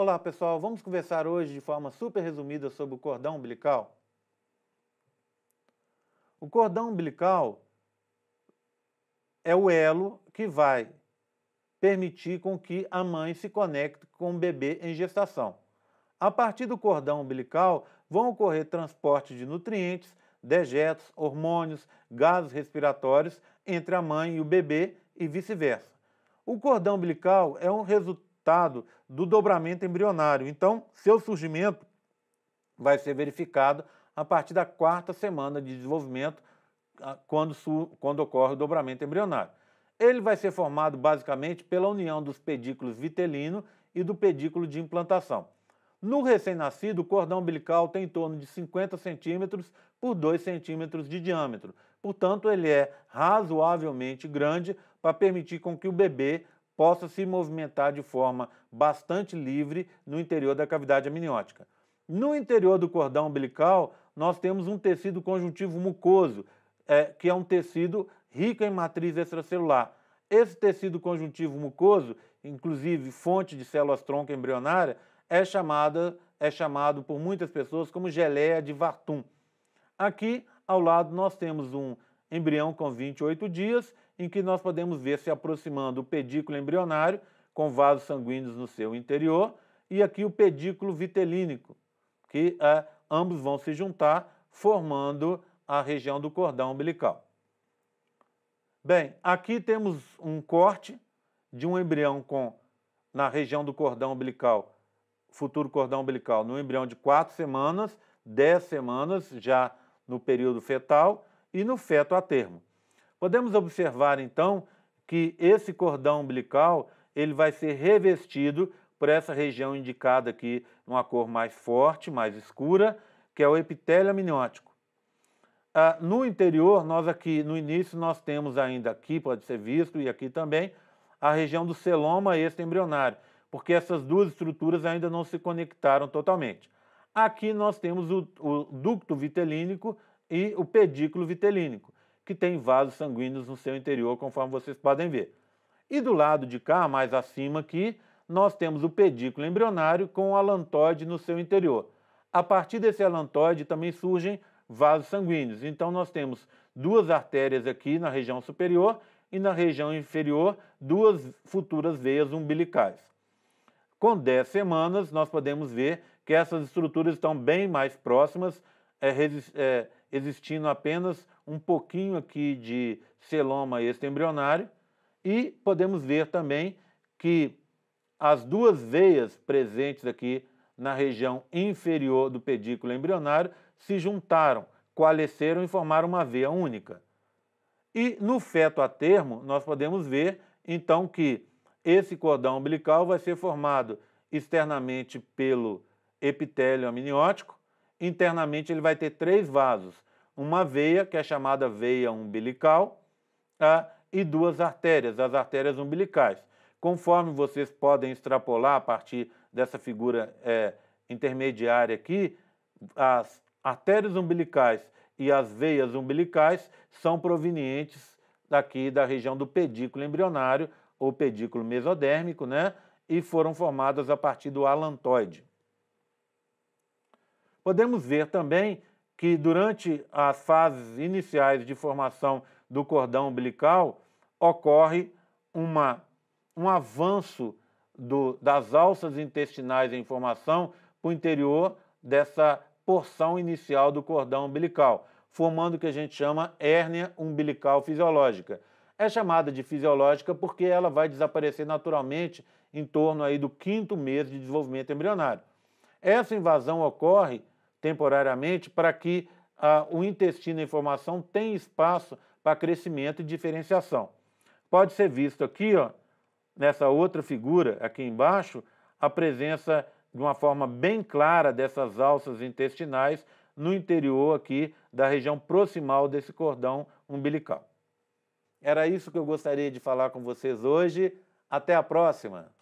Olá pessoal, vamos conversar hoje de forma super resumida sobre o cordão umbilical. O cordão umbilical é o elo que vai permitir com que a mãe se conecte com o bebê em gestação. A partir do cordão umbilical vão ocorrer transporte de nutrientes, dejetos, hormônios, gases respiratórios entre a mãe e o bebê e vice-versa. O cordão umbilical é um resultado resultado do dobramento embrionário. Então, seu surgimento vai ser verificado a partir da quarta semana de desenvolvimento, ah, quando, quando ocorre o dobramento embrionário. Ele vai ser formado basicamente pela união dos pedículos vitelino e do pedículo de implantação. No recém-nascido, o cordão umbilical tem em torno de 50 centímetros por 2 centímetros de diâmetro. Portanto, ele é razoavelmente grande para permitir com que o bebê possa se movimentar de forma bastante livre no interior da cavidade amniótica. No interior do cordão umbilical, nós temos um tecido conjuntivo mucoso, é, que é um tecido rico em matriz extracelular. Esse tecido conjuntivo mucoso, inclusive fonte de células tronco embrionária, é, chamada, é chamado por muitas pessoas como geleia de Vartum. Aqui, ao lado, nós temos um embrião com 28 dias em que nós podemos ver se aproximando o pedículo embrionário, com vasos sanguíneos no seu interior, e aqui o pedículo vitelínico, que é, ambos vão se juntar, formando a região do cordão umbilical. Bem, aqui temos um corte de um embrião com na região do cordão umbilical, futuro cordão umbilical, no embrião de 4 semanas, 10 semanas já no período fetal e no feto a termo. Podemos observar então que esse cordão umbilical ele vai ser revestido por essa região indicada aqui numa cor mais forte, mais escura, que é o epitélio amniótico. Ah, no interior, nós aqui no início nós temos ainda aqui, pode ser visto, e aqui também, a região do celoma embrionário, porque essas duas estruturas ainda não se conectaram totalmente. Aqui nós temos o, o ducto vitelínico e o pedículo vitelínico que tem vasos sanguíneos no seu interior, conforme vocês podem ver. E do lado de cá, mais acima aqui, nós temos o pedículo embrionário com o alantoide no seu interior. A partir desse alantoide também surgem vasos sanguíneos. Então nós temos duas artérias aqui na região superior e na região inferior duas futuras veias umbilicais. Com 10 semanas, nós podemos ver que essas estruturas estão bem mais próximas, é, é existindo apenas um pouquinho aqui de celoma embrionário e podemos ver também que as duas veias presentes aqui na região inferior do pedículo embrionário se juntaram, coalesceram e formaram uma veia única. E no feto a termo, nós podemos ver então que esse cordão umbilical vai ser formado externamente pelo epitélio amniótico internamente ele vai ter três vasos: uma veia, que é chamada veia umbilical, tá? e duas artérias, as artérias umbilicais. Conforme vocês podem extrapolar a partir dessa figura é, intermediária aqui, as artérias umbilicais e as veias umbilicais são provenientes daqui da região do pedículo embrionário ou pedículo mesodérmico, né? E foram formadas a partir do alantoide. Podemos ver também que durante as fases iniciais de formação do cordão umbilical ocorre uma, um avanço do, das alças intestinais em formação para o interior dessa porção inicial do cordão umbilical, formando o que a gente chama hérnia umbilical fisiológica. É chamada de fisiológica porque ela vai desaparecer naturalmente em torno aí do quinto mês de desenvolvimento embrionário. Essa invasão ocorre temporariamente para que ah, o intestino em formação tenha espaço para crescimento e diferenciação. Pode ser visto aqui, ó, nessa outra figura aqui embaixo, a presença de uma forma bem clara dessas alças intestinais no interior aqui da região proximal desse cordão umbilical. Era isso que eu gostaria de falar com vocês hoje. Até a próxima!